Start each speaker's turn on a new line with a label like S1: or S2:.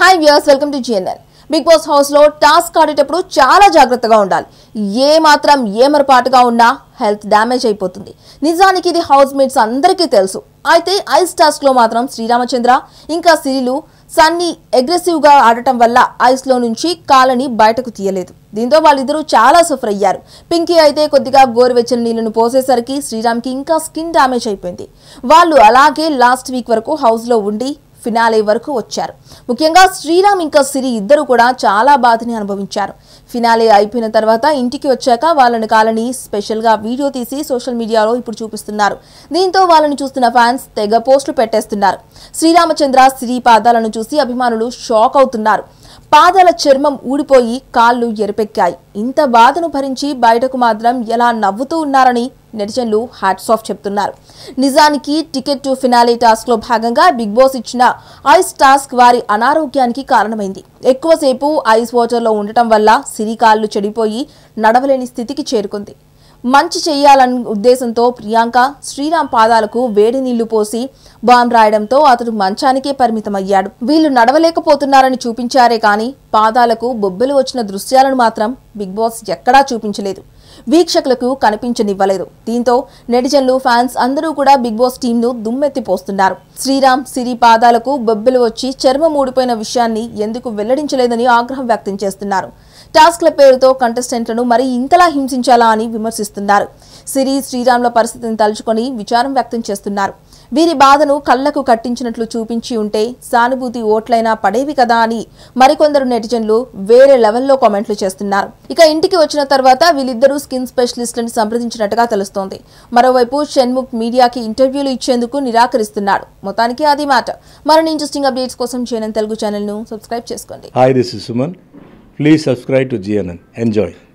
S1: Hi viewers welcome to GNN big boss హౌస్లో task ఆడేటప్పుడు చాలా జాగ్రత్తగా ఉండాలి ఏ మాత్రం ఏమరపాటుగా ఉన్నా హెల్త్ డ్యామేజ్ అయిపోతుంది నిజానికి ఇది హౌస్ మేట్స్ అందరికీ తెలుసు అయితే ఐస్ టాస్క్లో మాత్రం శ్రీరామచంద్ర ఇంకా సిరిలు సన్నీ గా ఆడటం వల్ల ఐస్లో నుంచి కాలని బయటకు తీయలేదు దీంతో వాళ్ళిద్దరూ చాలా సఫర్ అయ్యారు పింకీ అయితే కొద్దిగా గోరువెచ్చని నీళ్లను పోసేసరికి శ్రీరామ్కి ఇంకా స్కిన్ డ్యామేజ్ అయిపోయింది వాళ్ళు అలాగే లాస్ట్ వీక్ వరకు హౌస్లో ఉండి ఫినాలే వరకు వచ్చారు ముఖ్యంగా శ్రీరామ్ ఇంకా సిరి ఇద్దరు కూడా చాలా బాధని అనుభవించారు ఫినాలే అయిపోయిన తర్వాత ఇంటికి వచ్చాక వాళ్ళని కాలని స్పెషల్గా వీడియో తీసి సోషల్ మీడియాలో ఇప్పుడు చూపిస్తున్నారు దీంతో వాళ్ళని చూస్తున్న ఫ్యాన్స్ తెగ పోస్టులు పెట్టేస్తున్నారు శ్రీరామచంద్ర సిరి పాదాలను చూసి అభిమానులు షాక్ అవుతున్నారు పాదాల చర్మం ఊడిపోయి కాళ్ళు ఎరపెక్కాయి ఇంత బాధను భరించి బయటకు మాత్రం ఎలా నవ్వుతూ ఉన్నారని నెటిజన్లు హ్యాట్స్ ఆఫ్ చెప్తున్నారు నిజానికి టికెట్ టు ఫినాలి టాస్క్ లో భాగంగా బిగ్ బాస్ ఇచ్చిన ఐస్ టాస్క్ వారి అనారోగ్యానికి కారణమైంది ఎక్కువసేపు ఐస్ వాటర్లో ఉండటం వల్ల సిరికాళ్ళు చెడిపోయి నడవలేని స్థితికి చేరుకుంది మంచి చేయాలన్న ఉద్దేశంతో ప్రియాంక శ్రీరామ్ పాదాలకు వేడి నీళ్లు పోసి బాం రాయడంతో అతడు మంచానికే పరిమితమయ్యాడు వీళ్ళు నడవలేకపోతున్నారని చూపించారే కానీ పాదాలకు బొబ్బెలు వచ్చిన దృశ్యాలను మాత్రం బిగ్ బాస్ ఎక్కడా చూపించలేదు వీక్షకులకు కనిపించనివ్వలేదు దీంతో నెటిజన్లు ఫ్యాన్స్ అందరూ కూడా బిగ్ బాస్ టీంను దుమ్మెత్తిపోస్తున్నారు శ్రీరామ్ సిరి పాదాలకు బొబ్బెలు వచ్చి చర్మం ఊడిపోయిన విషయాన్ని ఎందుకు వెల్లడించలేదని ఆగ్రహం వ్యక్తం చేస్తున్నారు టాస్క్ల పేరుతో కంటెస్టెంట్లను మరి ఇంతలా హింసించాలా అని విమర్శిస్తున్నారు సిరి శ్రీరామ్ల పరిస్థితిని తలుచుకొని విచారం వ్యక్తం చేస్తున్నారు వీరి బాధను కళ్లకు కట్టించినట్లు చూపించి ఉంటే సానుభూతి ఓట్లైనా పడేవి కదా అని మరికొందరు నెటిజన్లు వేరే లెవెల్లో కామెంట్లు చేస్తున్నారు ఇక ఇంటికి వచ్చిన తర్వాత వీళ్ళిద్దరూ స్కిన్ స్పెషలిస్ట్లను సంప్రదించినట్టుగా తెలుస్తోంది మరోవైపు షణ్ముఖ్ మీడియాకి ఇంటర్వ్యూలు ఇచ్చేందుకు నిరాకరిస్తున్నాడు మొత్తానికి అది మాట మరిన్ని ఇంట్రెస్టింగ్ అప్డేట్స్ కోసం చేయని తెలుగు ఛానల్ను సబ్స్క్రైబ్ చేసుకోండి Please subscribe to GNN. Enjoy.